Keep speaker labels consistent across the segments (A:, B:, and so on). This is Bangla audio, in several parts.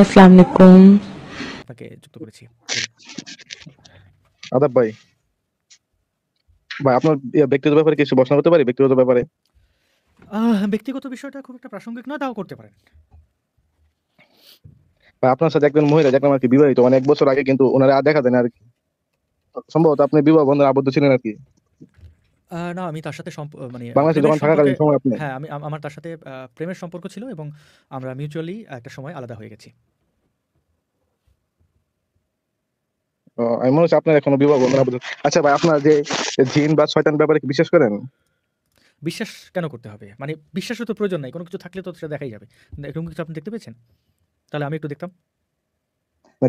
A: আসসালামু আলাইকুম
B: আপনাকে যুক্ত করেছি আদাব ভাই ভাই আপনার ব্যক্তিগত ব্যাপারে কিছু প্রশ্ন করতে পারি ব্যক্তিগত ব্যাপারে
C: ব্যক্তিগত বিষয়টা খুব একটা প্রাসঙ্গিক না তাও করতে পারেন
B: ভাই আপনার সাথে একজন মহিলা যাকে আর কি বিবাহিত মানে এক বছর আগে কিন্তু ওনারা দেখা দেন আর কি সম্ভবত আপনি বিবাহ বন্ধন আবদ্ধ ছিলেন আর কি
C: না আমি তার সাথে মানে হ্যাঁ আমি আমার তার সাথে প্রেমের সম্পর্ক ছিল এবং আমরা মিউচুয়ালি একটা সময় আলাদা হয়ে গেছি
B: আমি মনে হচ্ছে আপনার এখনো বিবাহ আচ্ছা ভাই আপনার যে জিন বা শয়তান ব্যাপারে বিশ্বাস করেন
C: বিশ্বাস কেন করতে হবে মানে বিশ্বাসও তো প্রয়োজন নাই কোনো কিছু থাকলে তো সেটা দেখাই যাবে এরকম কিছু আপনি দেখতে পেয়েছেন তাহলে আমি একটু দেখতাম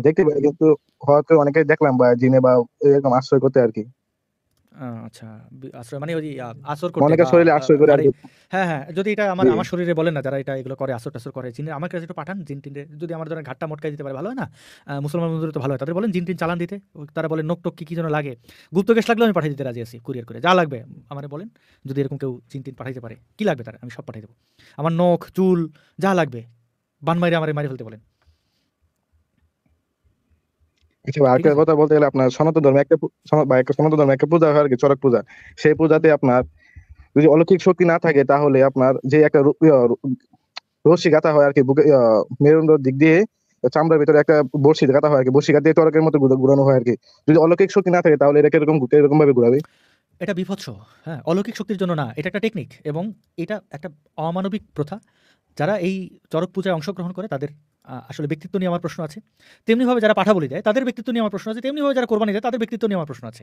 B: দেখতে পারি কিন্তু হয়তো অনেকে দেখলাম বা জিনে বা এরকম আশ্রয় করতে আর কি
C: আচ্ছা, মানে হ্যাঁ, হ্যাঁ, আমার মুসলমান বলেন জিন চালান দিতে তারা বলে নোক টোক কি জন্য লাগে গুপ্ত গ্যাস লাগলে আমি পাঠিয়ে দিতে রাজি আছি কুরিয়ার করে যা লাগবে আমার বলেন যদি এরকম কেউ জিন পাঠাইতে পারে কি লাগবে তারা আমি সব পাঠিয়ে দেবো আমার নখ চুল যা লাগবে বান মাইরে আমার মারি ফেলতে বলেন
B: আরেকটা কথা বলতে গেলে আপনার সনাতন ধর্মে একটা সনাতন ধর্মে একটা পূজা হয় আর কি পূজা সেই পূজাতে আপনার যদি অলৌকিক শক্তি না থাকে তাহলে আপনার যে একটা ইয়ে, রশি গাঁথা হয় আর কি ইয়ে, দিক দিয়ে চামড়ার ভিতরে একটা বর্ষি গাঁথা হয় আর কি বর্ষি গাঁথ দিয়ে তরকের মতো ঘুরানো হয় আর কি যদি অলৌকিক শক্তি না থাকে তাহলে এরকম এরকম ভাবে ঘুরাবে
C: এটা হ্যাঁ অলৌকিক শক্তির জন্য না এটা একটা টেকনিক এবং এটা একটা অমানবিক প্রথা যারা এই চরক পূজায় অংশগ্রহণ করে তাদের আসলে ব্যক্তিত্ব নিয়ে আমার প্রশ্ন আছে তেমনিভাবে যারা পাঠা বলি যায় তাদের ব্যক্তিত্ব নিয়ে আমার প্রশ্ন আছে তেমনিভাবে যারা কোরবানি দেয় তাদের ব্যক্তিত্ব নিয়ে আমার প্রশ্ন আছে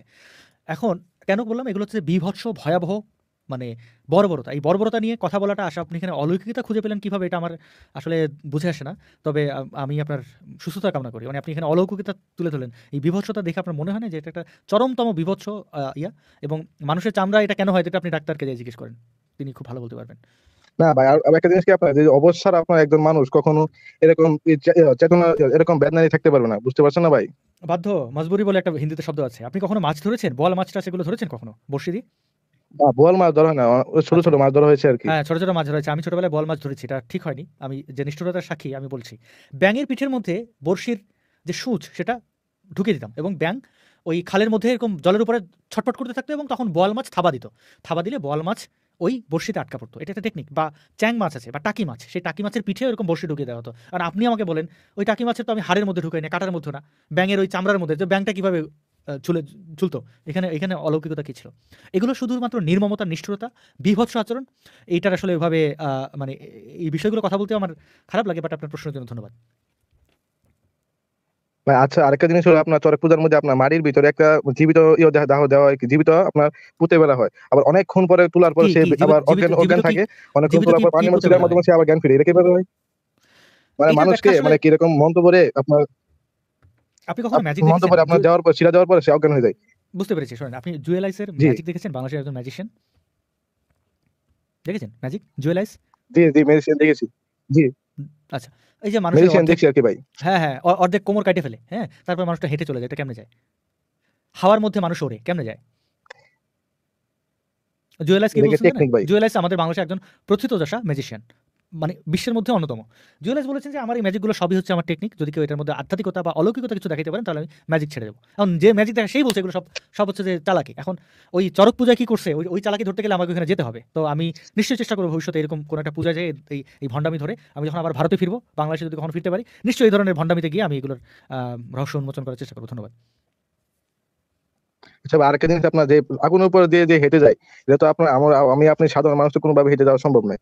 C: এখন কেন বললাম এগুলো হচ্ছে বিভৎস ভয়াবহ মানে বর্বরতা এই বর্বরতা নিয়ে কথা বলাটা আসা আপনি এখানে অলৌকিকতা খুঁজে পেলেন কীভাবে এটা আমার আসলে বুঝে আসে না তবে আমি আপনার সুস্থতা কামনা করি মানে আপনি এখানে অলৌকিকতা তুলে ধরলেন এই বিভৎসতা দেখে আপনার মনে হয় না যে এটা একটা চরমতম বিভৎস ইয়া এবং মানুষের চামড়া এটা কেন হয় এটা আপনি ডাক্তারকে জিজ্ঞেস করেন তিনি খুব ভালো বলতে পারবেন
B: না ভাই আর একটা জিনিস কি আপনার যে অবসর আপনার একজন মানুষ কখনো এরকম চেতনা এরকম বেদনানি থাকতে পারবে না বুঝতে পারছেন না ভাই
C: বাধ্য মজবুরি বলে একটা হিন্দিতে শব্দ আছে আপনি কখনো মাছ ধরেছেন বল মাছটা সেগুলো ধরেছেন কখনো
B: বর্ষি দি বল মাছ ধরা না ছোট ছোট মাছ ধরা হয়েছে আর কি হ্যাঁ
C: ছোট ছোট মাছ ধরা হয়েছে আমি ছোটবেলায় বল মাছ ধরেছি এটা ঠিক হয়নি আমি যে নিষ্ঠুরতার সাক্ষী আমি বলছি ব্যাঙের পিঠের মধ্যে বর্ষির যে সূচ সেটা ঢুকিয়ে দিতাম এবং ব্যাঙ ওই খালের মধ্যে এরকম জলের উপরে ছটপট করতে থাকতো এবং তখন বল মাছ থাবা দিত থাবা দিলে বল মাছ ওই বর্ষিতে আটকা পড়তো এটা একটা টেকনিক বা চ্যাং মাছ আছে বা টাকি মাছ সেই টাকি মাছের পিঠে এরকম বর্ষি ঢুকিয়ে দেওয়া হতো আর আপনি আমাকে বলেন ওই টাকি মাছের তো আমি হাড়ের মধ্যে ঢুকাই না কাটার মধ্যে না ব্যাঙের ওই চামড়ার মধ্যে যে ব্যাংটা কীভাবে চুলে চুলতো এখানে এখানে অলৌকিকতা কী ছিল এগুলো শুধুমাত্র নির্মমতা নিষ্ঠুরতা বিভৎস আচরণ এইটার আসলে এভাবে মানে এই বিষয়গুলো কথা বলতে আমার খারাপ লাগে বাট আপনার প্রশ্নের জন্য ধন্যবাদ
B: আচ্ছা আরেকটা জিনিস হলো আপনার চরক পূজার মধ্যে আপনার মাড়ির ভিতরে একটা জীবিত ইয়ে দাহ দেওয়া হয় জীবিত আপনার পুঁতে বেলা হয় আবার অনেকক্ষণ পরে তোলার পরে সে আবার অর্গান অর্গান থাকে অনেকক্ষণ তোলার পর পানির মধ্যে মধ্যে সে আবার জ্ঞান ফিরে এটা কিভাবে হয় মানে মানুষকে মানে কিরকম মন্ত্র পরে আপনার
C: আপনি কখনো ম্যাজিক মন্ত্র পরে আপনার যাওয়ার
B: পর শিরা যাওয়ার পর সে অজ্ঞান হয়ে যায়
C: বুঝতে পেরেছি শুনুন আপনি জুয়েলাইসের ম্যাজিক দেখেছেন বাংলাদেশের একজন ম্যাজিশিয়ান দেখেছেন ম্যাজিক জুয়েলাইস জি জি ম্যাজিশিয়ান দেখেছি জি আচ্ছা এই যে মানুষ দেখছি আর কি ভাই হ্যাঁ হ্যাঁ অর্ধেক কোমর কাটে ফেলে হ্যাঁ তারপর মানুষটা হেঁটে চলে যায় এটা কেমনে যায় হাওয়ার মধ্যে মানুষ ওড়ে কেমনে যায় জুয়েলাইস কি জুয়েলাইস আমাদের বাংলাদেশে একজন প্রথিতযশা ম্যাজিশিয়ান মানে বিশ্বের মধ্যে অন্যতম জুয়েলার্স বলেছেন যে আমার এই ম্যাজিকগুলো সবই হচ্ছে আমার টেকনিক যদি কেউ এটার মধ্যে আধ্যাত্মিকতা বা অলৌকিকতা কিছু দেখাতে পারেন তাহলে আমি ম্যাজিক ছেড়ে দেবো এখন যে ম্যাজিক দেখা সেই বলছে এগুলো সব সব হচ্ছে যে চালাকি এখন ওই চরক পূজা কী করছে ওই ওই চালাকি ধরতে গেলে আমাকে ওখানে যেতে হবে তো আমি নিশ্চয়ই চেষ্টা করবো ভবিষ্যতে এরকম কোনো একটা পূজা যে এই এই ভণ্ডামি ধরে আমি যখন আবার ভারতে ফিরবো বাংলাদেশে যদি কখন ফিরতে পারি নিশ্চয়ই এই ধরনের ভণ্ডামিতে গিয়ে আমি এগুলোর রহস্য উন্মোচন করার চেষ্টা করবো ধন্যবাদ
B: আচ্ছা জিনিস আপনার যে আগুনের উপর দিয়ে যে হেঁটে যায় এটা আপনার আমার আমি আপনি সাধারণ মানুষের কোনোভাবে হেঁটে যাওয়া সম্ভব নয়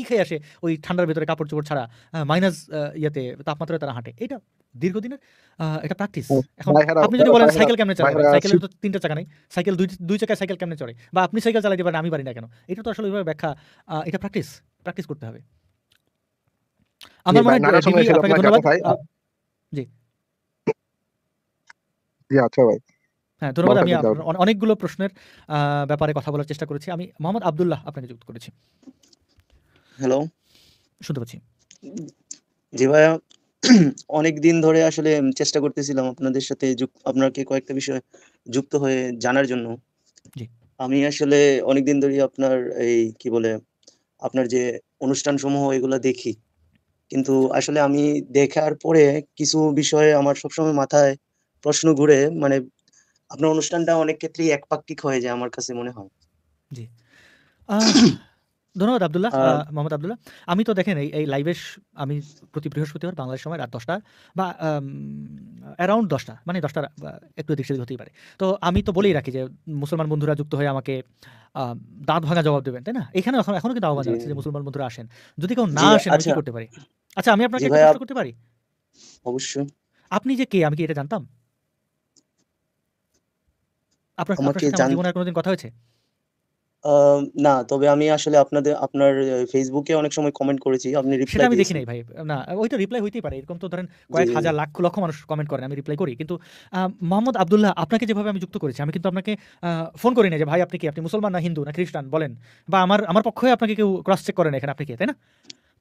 C: কি খেয়ে আসে ওই ঠান্ডার ভেতরে কাপড় চোপড় ছাড়া মাইনাস ইয়েতে তাপমাত্রায় তারা হাঁটে এটা দীর্ঘদিনের এটা প্র্যাকটিস এখন আপনি যদি বলেন সাইকেল কেমনে চালাবে সাইকেলের তো তিনটা চাকা নেই সাইকেল দুই দুই চাকায় সাইকেল কেমনে চড়ে বা আপনি সাইকেল চালাইতে পারেন আমি পারি না কেন এটা তো আসলে ওইভাবে ব্যাখ্যা এটা প্র্যাকটিস প্র্যাকটিস করতে হবে আমার মনে হয় আপনাকে ধন্যবাদ জি আচ্ছা, হ্যাঁ ধন্যবাদ আমি অনেকগুলো প্রশ্নের ব্যাপারে কথা বলার চেষ্টা করেছি আমি মোহাম্মদ আবদুল্লাহ আপনাকে
A: যুক্ত করেছি হ্যালো শুনতে পাচ্ছি জি ভাইয়া অনেক দিন ধরে আসলে চেষ্টা করতেছিলাম আপনাদের সাথে আপনাকে কয়েকটা বিষয় যুক্ত হয়ে জানার জন্য আমি আসলে অনেক দিন ধরে আপনার এই কি বলে আপনার যে অনুষ্ঠান সমূহ এগুলো দেখি কিন্তু আসলে আমি দেখার পরে কিছু বিষয়ে আমার সবসময় মাথায় প্রশ্ন ঘুরে মানে আপনার অনুষ্ঠানটা অনেক ক্ষেত্রেই একপাক্ষিক হয়ে যায় আমার কাছে মনে হয়
C: ধন্যবাদ আবদুল্লাহ মোহাম্মদ আবদুল্লাহ আমি তো দেখেন এই লাইভে আমি প্রতি বৃহস্পতিবার বাংলাদেশ সময় রাত দশটা বা অ্যারাউন্ড দশটা মানে দশটা একটু দিক সেদিক হতেই পারে তো আমি তো বলেই রাখি যে মুসলমান বন্ধুরা যুক্ত হয়ে আমাকে দাঁত ভাঙা জবাব দেবেন তাই না এখানে এখন এখনো কিন্তু আহ্বান জানাচ্ছি যে মুসলমান বন্ধুরা আসেন যদি কেউ না আসেন আমি আচ্ছা। কি করতে পারি আচ্ছা আমি আপনাকে করতে
A: পারি অবশ্যই
C: আপনি যে কে আমি কি এটা জানতাম
A: আপনার জীবনে কোনোদিন কথা হয়েছে না তবে আমি আসলে আপনাদের আপনার ফেসবুকে অনেক সময় কমেন্ট করেছি আপনি রিপ্লাই সেটা আমি দেখি নাই ভাই
C: না ওই তো রিপ্লাই হইতেই পারে এরকম তো ধরেন কয়েক হাজার লাখ লক্ষ মানুষ কমেন্ট করেন আমি রিপ্লাই করি কিন্তু মোহাম্মদ আবদুল্লাহ আপনাকে যেভাবে আমি যুক্ত করেছি আমি কিন্তু আপনাকে ফোন করি না যে ভাই আপনি কি আপনি মুসলমান না হিন্দু না খ্রিস্টান বলেন বা আমার আমার পক্ষে আপনাকে কেউ ক্রস চেক করেন এখানে আপনি কি তাই না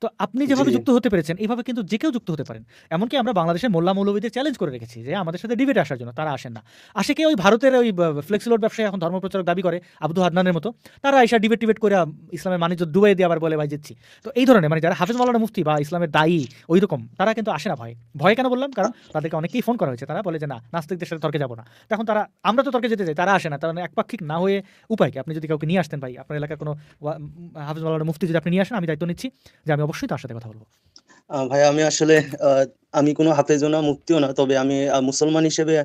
C: তো আপনি যেভাবে যুক্ত হতে পেরেছেন এইভাবে কিন্তু যে কেউ যুক্ত হতে পারেন এমনকি আমরা বাংলাদেশের মোল্লা মৌলবীদের চ্যালেঞ্জ করে রেখেছি যে আমাদের সাথে ডিবেট আসার জন্য তারা আসেন না আসে কে ওই ভারতের ওই ফ্লেক্সিলোড ব্যবসায় এখন ধর্মপ্রচারক দাবি করে আব্দু হাদনানের মতো তারা এসে ডিবেট টিবেট করে ইসলামের মানিজ্য ডুবাই দিয়ে আবার বলে ভাই যাচ্ছি তো এই ধরনের মানে যারা হাফিজ মাওলানা মুফতি বা ইসলামের দায়ী ওই রকম তারা কিন্তু আসে না ভয় ভয় কেন বললাম কারণ তাদেরকে অনেকেই ফোন করা হয়েছে তারা বলে যে না নাস্তিকদের সাথে তর্কে যাবো না তখন তারা আমরা তো তর্কে যেতে চাই তারা আসে না তার একপাক্ষিক না হয়ে উপায় কি আপনি যদি কাউকে নিয়ে আসতেন ভাই আপনার এলাকার কোনো হাফিজ মাওলানা মুফতি যদি আপনি নিয়ে আসেন আমি দায়িত্ব নিচ্ছি যে আমি অবশ্যই তার সাথে কথা বলবো
A: ভাই আমি আসলে আমি কোনো হাফেজও না মুক্তিও না তবে আমি মুসলমান হিসেবে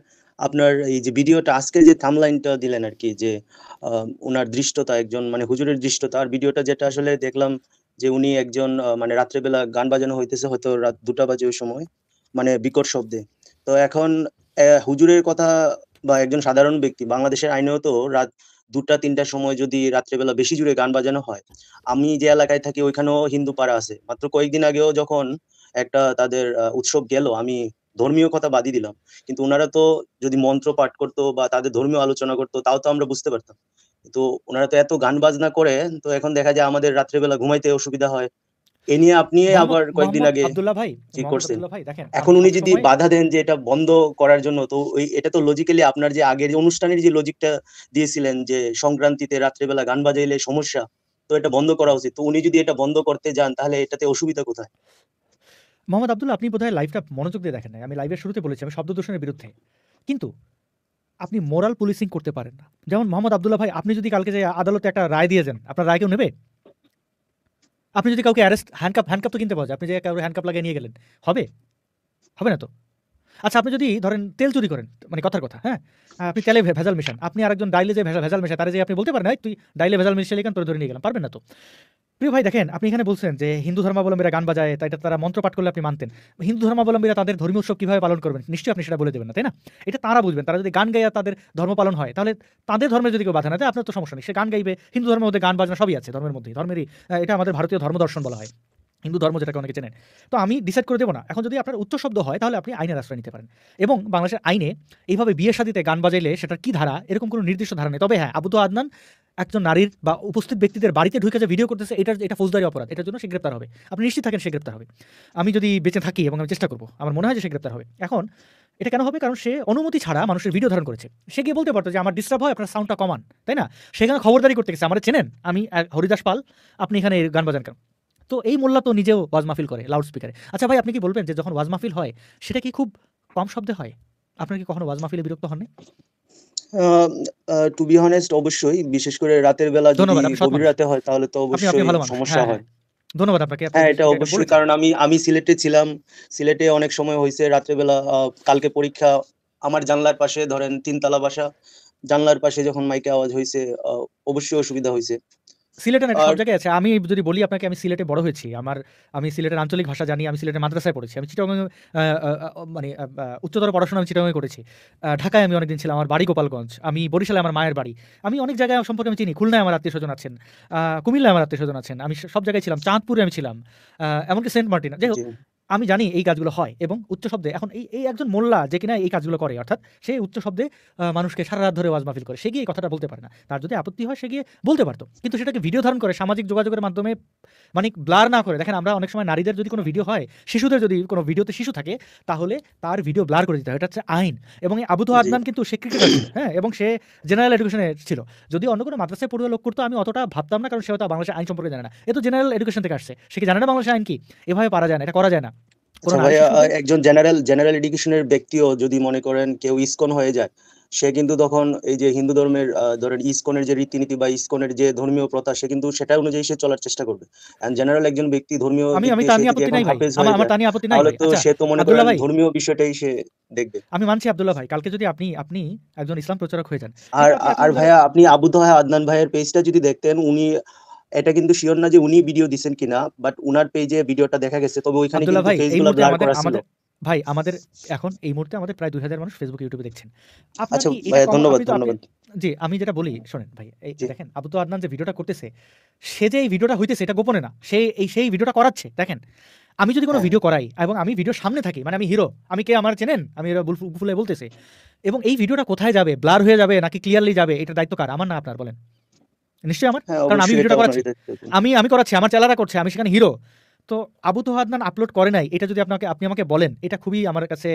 A: আপনার এই যে ভিডিওটা আজকে যে থামলাইনটা দিলেন আর কি যে ওনার দৃষ্টতা একজন মানে হুজুরের দৃষ্টতা আর ভিডিওটা যেটা আসলে দেখলাম যে উনি একজন মানে রাত্রেবেলা গান বাজানো হইতেছে হয়তো রাত দুটা বাজে ওই সময় মানে বিকট শব্দে তো এখন হুজুরের কথা বা একজন সাধারণ ব্যক্তি বাংলাদেশের আইনেও তো রাত দুটা তিনটার সময় যদি রাত্রেবেলা বেশি জুড়ে গান বাজানো হয় আমি যে এলাকায় থাকি ওইখানেও হিন্দু পাড়া আছে মাত্র কয়েকদিন আগেও যখন একটা তাদের উৎসব গেল আমি ধর্মীয় কথা বাদি দিলাম কিন্তু ওনারা তো যদি মন্ত্র পাঠ করতো বা তাদের ধর্মীয় আলোচনা করতো তাও তো আমরা বুঝতে পারতাম তো ওনারা তো এত গান বাজনা করে তো এখন দেখা যায় আমাদের রাত্রেবেলা ঘুমাইতে অসুবিধা হয় এ নিয়ে আপনি আবার কয়েকদিন আগে আব্দুল্লাহ ভাই কি করছেন এখন উনি যদি বাধা দেন যে এটা বন্ধ করার জন্য তো ওই এটা তো লজিক্যালি আপনার যে আগের অনুষ্ঠানের যে লজিকটা দিয়েছিলেন যে সংক্রান্তিতে রাত্রেবেলা গান বাজাইলে সমস্যা তো এটা বন্ধ করা উচিত তো উনি যদি এটা বন্ধ করতে যান তাহলে এটাতে অসুবিধা কোথায়
C: মোহাম্মদ আব্দুল্লাহ আপনি বোধহয় লাইভটা মনোযোগ দিয়ে দেখেন নাই আমি লাইভের শুরুতে বলেছি আমি শব্দ দূষণের বিরুদ্ধে কিন্তু আপনি মোরাল পুলিশিং করতে পারেন না যেমন মোহাম্মদ আব্দুল্লাহ ভাই আপনি যদি কালকে যে আদালতে একটা রায় দিয়ে যান আপনার রায় কেউ নেবে আপনি যদি কাউকে অ্যারেস্ট হ্যান্ডকাপ হ্যান্ডকাপ তো কিনতে পাওয়া যায় আপনি যে কাউকে হ্যান্ডকাপ লাগিয়ে নিয়ে গেলেন হবে হবে না তো আচ্ছা আপনি যদি ধরেন তেল চুরি করেন মানে কথার কথা হ্যাঁ আপনি তেলে ভেজাল মিশান আপনি আরেকজন ডাইলে যে ভেজাল ভেজাল মেশান তারা যে আপনি বলতে পারেন তুই ডাইলে ভেজাল মিশিয়ে কেন ধরে নিয়ে গেলাম পারবেন না তো প্রিয় ভাই দেখেন আপনি এখানে বলছেন যে হিন্দু ধর্মাবলম্বীরা গান বাজায় তাই তারা মন্ত্র পাঠ করলে আপনি মানতেন হিন্দু ধর্মাবলম্বীরা তাদের ধর্মীয় উৎসব কীভাবে পালন করবেন নিশ্চয়ই আপনি সেটা বলে দেবেন না তাই না এটা তারা বুঝবেন তারা যদি গান গাইয়া তাদের ধর্ম পালন হয় তাহলে তাদের ধর্মের যদি কেউ বাধা না তাই আপনার তো সমস্যা নেই সে গান গাইবে হিন্দু ধর্মের মধ্যে গান বাজনা সবই আছে ধর্মের মধ্যে ধর্মেরই এটা আমাদের ভারতীয় ধর্ম দর্শন বলা হয় হিন্দু ধর্ম যেটাকে অনেকে চেনেন তো আমি ডিসাইড করে দেবো না এখন যদি আপনার উত্তর শব্দ হয় তাহলে আপনি আইনের আশ্রয় নিতে পারেন এবং বাংলাদেশের আইনে এইভাবে বিয়ে সাদিতে গান বাজাইলে সেটার কি ধারা এরকম কোনো নির্দিষ্ট ধারা নেই তবে হ্যাঁ আবুদ আদনান একজন নারীর বা উপস্থিত ব্যক্তিদের বাড়িতে ঢুকে যে ভিডিও করতেছে এটা এটা ফৌজদারি অপরাধ এটার জন্য সে গ্রেপ্তার হবে আপনি নিশ্চিত থাকেন সে গ্রেপ্তার হবে আমি যদি বেঁচে থাকি এবং আমি চেষ্টা করবো আমার মনে হয় যে সে গ্রেপ্তার হবে এখন এটা কেন হবে কারণ সে অনুমতি ছাড়া মানুষের ভিডিও ধারণ করেছে সে গিয়ে বলতে পারতো যে আমার ডিস্টার্ব হয় আপনার সাউন্ডটা কমান তাই না সেখানে খবরদারি করতে গেছে আমার চেনেন আমি হরিদাস পাল আপনি এখানে গান বাজান কেন তো এই মোল্লা তো নিজেও ওয়াজ মাহফিল করে লাউড স্পিকারে আচ্ছা ভাই আপনি কি বলবেন যে যখন ওয়াজ মাহফিল হয় সেটা কি খুব কম শব্দে হয় আপনার কি কখনো ওয়াজ মাহফিলে বিরক্ত হননি
A: টু বি অনেস্ট অবশ্যই বিশেষ করে রাতের বেলা যদি গভীর রাতে হয় তাহলে তো অবশ্যই সমস্যা হ্যাঁ, হয় ধন্যবাদ আপনাকে হ্যাঁ এটা অবশ্যই কারণ আমি আমি সিলেটে ছিলাম সিলেটে অনেক সময় হয়েছে বেলা কালকে পরীক্ষা আমার জানলার পাশে ধরেন তিনতলা বাসা জানলার পাশে যখন মাইকে আওয়াজ হয়েছে অবশ্যই অসুবিধা হয়েছে সিলেটে না সব
C: জায়গায় আছে আমি যদি বলি আপনাকে আমি সিলেটে বড় হয়েছি আমার আমি সিলেটের আঞ্চলিক ভাষা জানি আমি সিলেটের মাদ্রাসায় পড়েছি আমি চিটাগাং মানে উচ্চতর পড়াশোনা আমি চিটাগংয়ে করেছি ঢাকায় আমি অনেকদিন ছিলাম আমার বাড়ি গোপালগঞ্জ আমি বরিশালে আমার মায়ের বাড়ি আমি অনেক জায়গায় সম্পর্কে আমি চিনি খুলনায় আমার আত্মীয় স্বজন আছেন কুমিল্লায় আমার আত্মীয় স্বজন আছেন আমি সব জায়গায় ছিলাম চাঁদপুরে আমি ছিলাম এমনকি সেন্ট মার্টিন যাই হোক আমি জানি এই কাজগুলো হয় এবং উচ্চ শব্দে এখন এই এই একজন মোল্লা যে কিনা এই কাজগুলো করে অর্থাৎ সে উচ্চ শব্দে মানুষকে সারা রাত ধরে ওয়াজ মাহফিল করে সে গিয়ে এই কথাটা বলতে পারে না তার যদি আপত্তি হয় সে গিয়ে বলতে পারতো কিন্তু সেটাকে ভিডিও ধারণ করে সামাজিক যোগাযোগের মাধ্যমে মানে ব্লার না করে দেখেন আমরা অনেক সময় নারীদের যদি কোনো ভিডিও হয় শিশুদের যদি কোনো ভিডিওতে শিশু থাকে তাহলে তার ভিডিও ব্লার করে দিতে হয় এটা হচ্ছে আইন এবং এই আবুধ আদনান কিন্তু সে ক্রিকেটার ছিল হ্যাঁ এবং সে জেনারেল এডুকেশনে ছিল যদি অন্য কোনো মাদ্রাসায় পড়ুয়া লোক করতো আমি অতটা ভাবতাম না কারণ সে হয়তো বাংলাদেশের আইন সম্পর্কে জানে না এ তো জেনারেল এডুকেশন থেকে আসছে সে কি জানে না বাংলাদেশের আইন কি এভাবে পারা যায় না এটা করা যায় না আচ্ছা
A: একজন জেনারেল জেনারেল এডুকেশনের ব্যক্তিও যদি মনে করেন কেউ ইসকন হয়ে যায় সে কিন্তু তখন এই যে হিন্দু ধর্মের ধরেন ইসকনের যে রীতিনীতি বা ইসকনের যে ধর্মীয় প্রথা সে কিন্তু সেটা অনুযায়ী সে চলার চেষ্টা করবে এন্ড জেনারেল একজন ব্যক্তি ধর্মীয় আমি আমি তা নিয়ে আপত্তি নাই আমার আমার তা নিয়ে আপত্তি নাই তো আচ্ছা, সে তো মনে করেন ধর্মীয় বিষয়টাই সে দেখবে
C: আমি মানছি আব্দুল্লাহ ভাই কালকে যদি আপনি আপনি একজন ইসলাম প্রচারক হয়ে যান
A: আর আর ভাইয়া আপনি আবু দোহা আদনান ভাইয়ের পেজটা যদি দেখতেন উনি এটা কিন্তু শিওর না যে উনি ভিডিও দিছেন কিনা বাট উনার পেজে ভিডিওটা দেখা গেছে তবে ওইখানে কিন্তু ফেসবুকে ব্লার করা ছিল
C: ভাই আমাদের এখন এই মুহূর্তে আমাদের প্রায় দুই হাজার মানুষ ফেসবুক ইউটিউবে দেখছেন আচ্ছা ধন্যবাদ ধন্যবাদ জি আমি যেটা বলি শোনেন ভাই এই দেখেন আবু তো আদনান যে ভিডিওটা করতেছে সে যে এই ভিডিওটা হইতেছে এটা গোপনে না সে এই সেই ভিডিওটা করাচ্ছে দেখেন আমি যদি কোনো ভিডিও হ্যাঁ। করাই এবং আমি ভিডিও সামনে থাকি মানে আমি হিরো আমি কে আমার চেনেন আমি এরা ফুলে বলতেছে এবং এই ভিডিওটা কোথায় যাবে ব্লার হয়ে যাবে নাকি ক্লিয়ারলি যাবে এটা দায়িত্ব কার আমার না আপনার বলেন নিশ্চয়ই আমার হ্যাঁ, কারণ আমি ভিডিওটা করাচ্ছি আমি আমি করাচ্ছি আমার চেলারা করছে আমি সেখানে হিরো তো আবু তো হাদনান আপলোড করে নাই এটা যদি আপনাকে আপনি আমাকে বলেন এটা খুবই আমার কাছে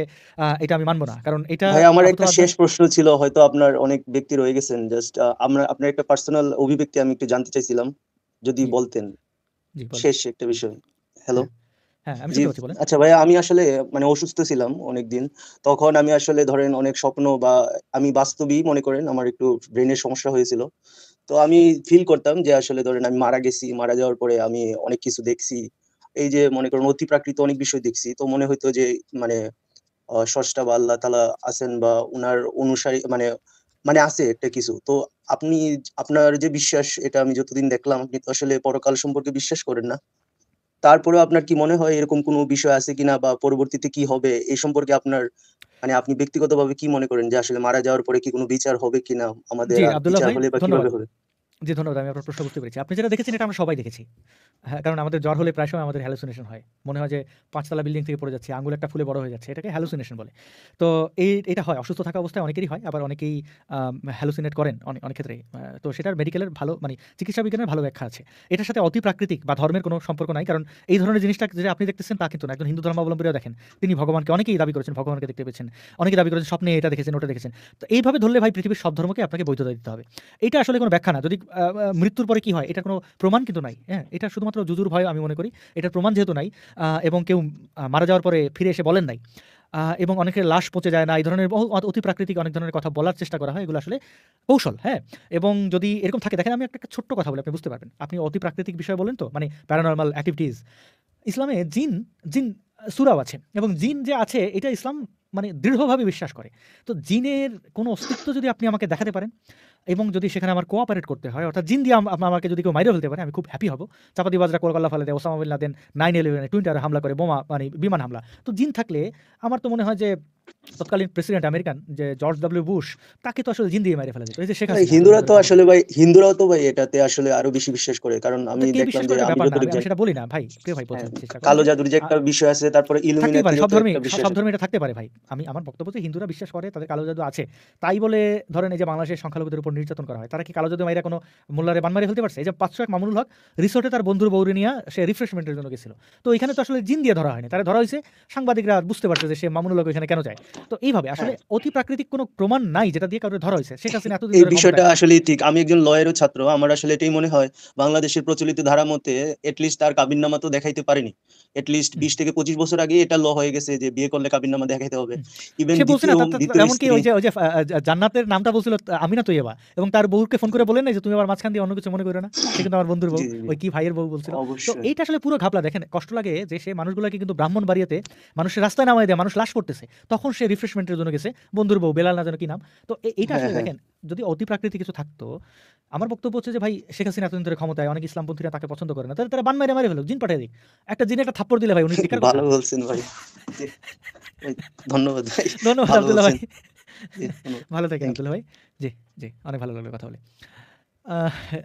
C: এটা আমি মানবো না কারণ এটা ভাই আমার একটা শেষ
A: প্রশ্ন ছিল হয়তো আপনার অনেক ব্যক্তি রয়ে গেছেন জাস্ট আমরা আপনার একটা পার্সোনাল অভিব্যক্তি আমি একটু জানতে চাইছিলাম যদি বলতেন শেষ একটা বিষয় হ্যালো হ্যাঁ, আচ্ছা ভাই আমি আসলে মানে অসুস্থ ছিলাম অনেকদিন তখন আমি আসলে ধরেন অনেক স্বপ্ন বা আমি বাস্তবই মনে করেন আমার একটু ব্রেনের সমস্যা হয়েছিল তো আমি ফিল করতাম যে আসলে ধরেন আমি মারা গেছি মারা যাওয়ার পরে আমি অনেক কিছু দেখছি এই যে মনে করেন অতি প্রাকৃত অনেক বিষয় দেখছি তো মনে হইতো যে মানে ষষ্ঠা বা আল্লাহ তালা আছেন বা উনার অনুসারী মানে মানে আছে একটা কিছু তো আপনি আপনার যে বিশ্বাস এটা আমি যতদিন দেখলাম আপনি তো আসলে পরকাল সম্পর্কে বিশ্বাস করেন না তারপরে আপনার কি মনে হয় এরকম কোনো বিষয় আছে কিনা বা পরবর্তীতে কি হবে এই সম্পর্কে আপনার মানে আপনি ব্যক্তিগতভাবে কি মনে করেন যে আসলে মারা যাওয়ার পরে কি কোনো বিচার হবে কিনা আমাদের বিচার হলে বা কিভাবে হবে
C: জি ধন্যবাদ আমি আপনার প্রশ্ন বুঝতে পেরেছি আপনি যেটা দেখেছেন এটা আমরা সবাই দেখেছি হ্যাঁ কারণ আমাদের জ্বর হলে প্রায় সময় আমাদের হ্যালুসিনেশন হয় মনে হয় যে পাঁচতলা বিল্ডিং থেকে পড়ে যাচ্ছে আঙুল একটা ফুলে বড় হয়ে যাচ্ছে এটাকে হ্যালুসিনেশন বলে তো এই এটা হয় অসুস্থ থাকা অবস্থায় অনেকেরই হয় আবার অনেকেই হ্যালুসিনেট করেন অনেক অনেক ক্ষেত্রেই তো সেটার মেডিকেলের ভালো মানে চিকিৎসা বিজ্ঞানের ভালো ব্যাখ্যা আছে এটার সাথে অতি প্রাকৃতিক বা ধর্মের কোনো সম্পর্ক নাই কারণ এই ধরনের জিনিসটা যেটা আপনি দেখতেছেন তা কিন্তু না একজন হিন্দু ধর্মাবলম্বীরা দেখেন তিনি ভগবানকে অনেকেই দাবি করেছেন ভগবানকে দেখতে পেয়েছেন অনেকে দাবি করেছেন স্বপ্নে এটা দেখেছেন ওটা দেখেছেন তো এইভাবে ধরলে ভাই পৃথিবীর সব ধর্মকে আপনাকে বৈধতা দিতে হবে এটা আসলে কোনো ব্যাখ্যা না যদি মৃত্যুর পরে কি হয় এটা কোনো প্রমাণ কিন্তু নাই হ্যাঁ এটা শুধুমাত্র যুজুর ভয় আমি মনে করি এটা প্রমাণ যেহেতু নাই এবং কেউ মারা যাওয়ার পরে ফিরে এসে বলেন নাই এবং অনেকের লাশ পচে যায় না এই ধরনের বহু অতি প্রাকৃতিক অনেক ধরনের কথা বলার চেষ্টা করা হয় এগুলো আসলে কৌশল হ্যাঁ এবং যদি এরকম থাকে দেখেন আমি একটা ছোট্ট কথা বলি আপনি বুঝতে পারবেন আপনি অতি প্রাকৃতিক বিষয় বলেন তো মানে প্যারানর্মাল অ্যাক্টিভিটিস ইসলামে জিন জিন সুরাও আছে এবং জিন যে আছে এটা ইসলাম মানে দৃঢ়ভাবে বিশ্বাস করে তো জিনের কোনো অস্তিত্ব যদি আপনি আমাকে দেখাতে পারেন এবং যদি সেখানে আমার কোঅপারেট করতে হয় অর্থাৎ জিন দিয়ে আমাকে যদি কেউ মাইরে ফেলতে পারে আমি খুব হ্যাপি হব চাপাতিবাজরা কোরকাল্লা ফালে দেয় ওসামা দেন নাইন ইলেভেনে টুইন্টারে হামলা করে বোমা মানে বিমান হামলা তো জিন থাকলে আমার তো মনে হয় যে তৎকালীন প্রেসিডেন্ট আমেরিকান যে জর্জ ডব্লিউ বুশ তাকে তো আসলে জিন মেরে ফেলা যেত এই যে শেখ হিন্দুরা তো
A: আসলে ভাই হিন্দুরাও তো ভাই এটাতে আসলে আরো বেশি বিশ্বাস করে কারণ আমি দেখলাম যে আমি যদি সেটা
C: বলি না ভাই কে ভাই প্রথম হ্যাঁ, কালো জাদুর যে একটা
A: বিষয় আছে তারপরে ইলুমিনেটি সব ধর্মই সব ধর্মই এটা
C: থাকতে পারে ভাই আমি আমার বক্তব্য যে হিন্দুরা বিশ্বাস করে তাদের কালো জাদু আছে তাই বলে ধরেন এই যে বাংলাদেশের সংখ্যালঘুদের উপর নির্যাতন করা হয় তারা কি কালো জাদু মাইরা কোনো মোল্লারে বান মারে ফেলতে পারছে এই যে 500 এক মামুনুল হক রিসর্টে তার বন্ধুর বৌরি নিয়া সে রিফ্রেশমেন্টের জন্য গেছিল তো এখানে তো আসলে জিন দিয়ে ধরা হয়নি তারা ধরা হয়েছে সাংবাদিকরা বুঝতে পারছে যে সে মামুনুল হক এখানে কেন যায় তো এইভাবে আসলে হ্যাঁ। অতি প্রাকৃতিক কোনো প্রমাণ নাই যেটা দিয়ে কারোর ধরা হয়েছে শেখ হাসিনা এতদিন এই বিষয়টা
A: আসলে ঠিক আমি একজন লয়েরও ছাত্র আমার আসলে এটাই মনে হয় বাংলাদেশের প্রচলিত ধারা মতে এটলিস্ট তার কাবিননামা তো দেখাইতে পারেনি এটলিস্ট বিশ থেকে পঁচিশ বছর আগে এটা ল হয়ে গেছে যে বিয়ে করলে কাবিননামা দেখাইতে হবে ইভেন এমনকি ওই যে ওই যে
C: জান্নাতের নামটা বলছিল আমিনা তৈয়বা এবং তার বউকে ফোন করে বলেন যে তুমি আবার মাঝখান দিয়ে অন্য কিছু মনে করো না সে কিন্তু আমার বন্ধুর বউ ওই কি ভাইয়ের বউ বলছিল তো এইটা আসলে পুরো ঘাপলা দেখেন কষ্ট লাগে যে সে মানুষগুলোকে কিন্তু ব্রাহ্মণ বাড়িতে মানুষের রাস্তায় নামায় দেয় মানুষ লাশ পড়তেছে তখন তখন সে রিফ্রেশমেন্টের জন্য গেছে বন্ধুর বউ বেলাল না যেন কি নাম তো এইটা আসলে হ্যাঁ, হ্যাঁ। দেখেন যদি অতি প্রাকৃতিক কিছু থাকতো আমার বক্তব্য হচ্ছে যে ভাই শেখ হাসিনা এতদিন ধরে ক্ষমতায় অনেক ইসলামপন্থীরা তাকে পছন্দ করে না তাহলে তারা বানমারে মারে মেরে জিন পাঠিয়ে দিক একটা জিনে একটা থাপ্পড় দিলে ভাই উনি ভালো বলছেন ভাই ধন্যবাদ ভাই ধন্যবাদ আব্দুল্লাহ ভাই ভালো থাকেন আব্দুল্লাহ ভাই জি জি অনেক ভালো লাগলো কথা বলে